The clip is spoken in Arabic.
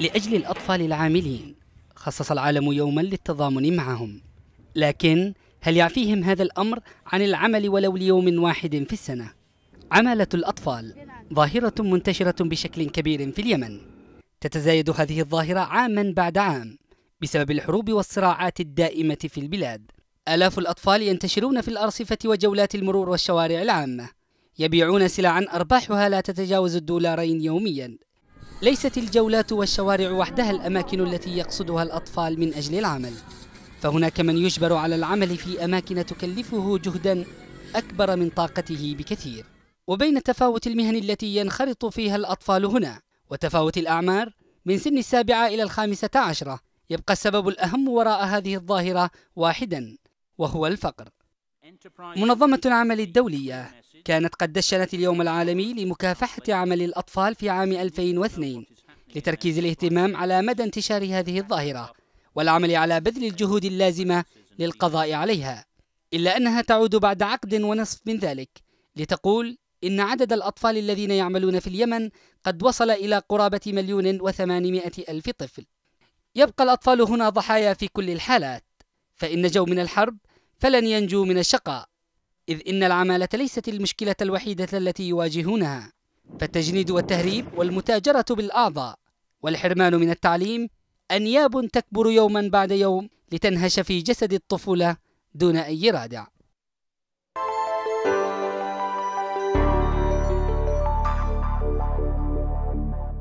لأجل الأطفال العاملين خصص العالم يوما للتضامن معهم لكن هل يعفيهم هذا الأمر عن العمل ولو ليوم واحد في السنة؟ عمالة الأطفال ظاهرة منتشرة بشكل كبير في اليمن تتزايد هذه الظاهرة عاما بعد عام بسبب الحروب والصراعات الدائمة في البلاد آلاف الأطفال ينتشرون في الأرصفة وجولات المرور والشوارع العامة يبيعون سلعا أرباحها لا تتجاوز الدولارين يوميا ليست الجولات والشوارع وحدها الأماكن التي يقصدها الأطفال من أجل العمل فهناك من يجبر على العمل في أماكن تكلفه جهدا أكبر من طاقته بكثير وبين تفاوت المهن التي ينخرط فيها الأطفال هنا وتفاوت الأعمار من سن السابعة إلى الخامسة عشرة يبقى السبب الأهم وراء هذه الظاهرة واحدا وهو الفقر منظمة العمل الدولية كانت قد دشنت اليوم العالمي لمكافحة عمل الأطفال في عام 2002 لتركيز الاهتمام على مدى انتشار هذه الظاهرة والعمل على بذل الجهود اللازمة للقضاء عليها إلا أنها تعود بعد عقد ونصف من ذلك لتقول إن عدد الأطفال الذين يعملون في اليمن قد وصل إلى قرابة مليون وثمانمائة ألف طفل يبقى الأطفال هنا ضحايا في كل الحالات فإن نجوا من الحرب فلن ينجوا من الشقاء إذ إن العمالة ليست المشكلة الوحيدة التي يواجهونها فالتجنيد والتهريب والمتاجرة بالأعضاء والحرمان من التعليم أنياب تكبر يوما بعد يوم لتنهش في جسد الطفولة دون أي رادع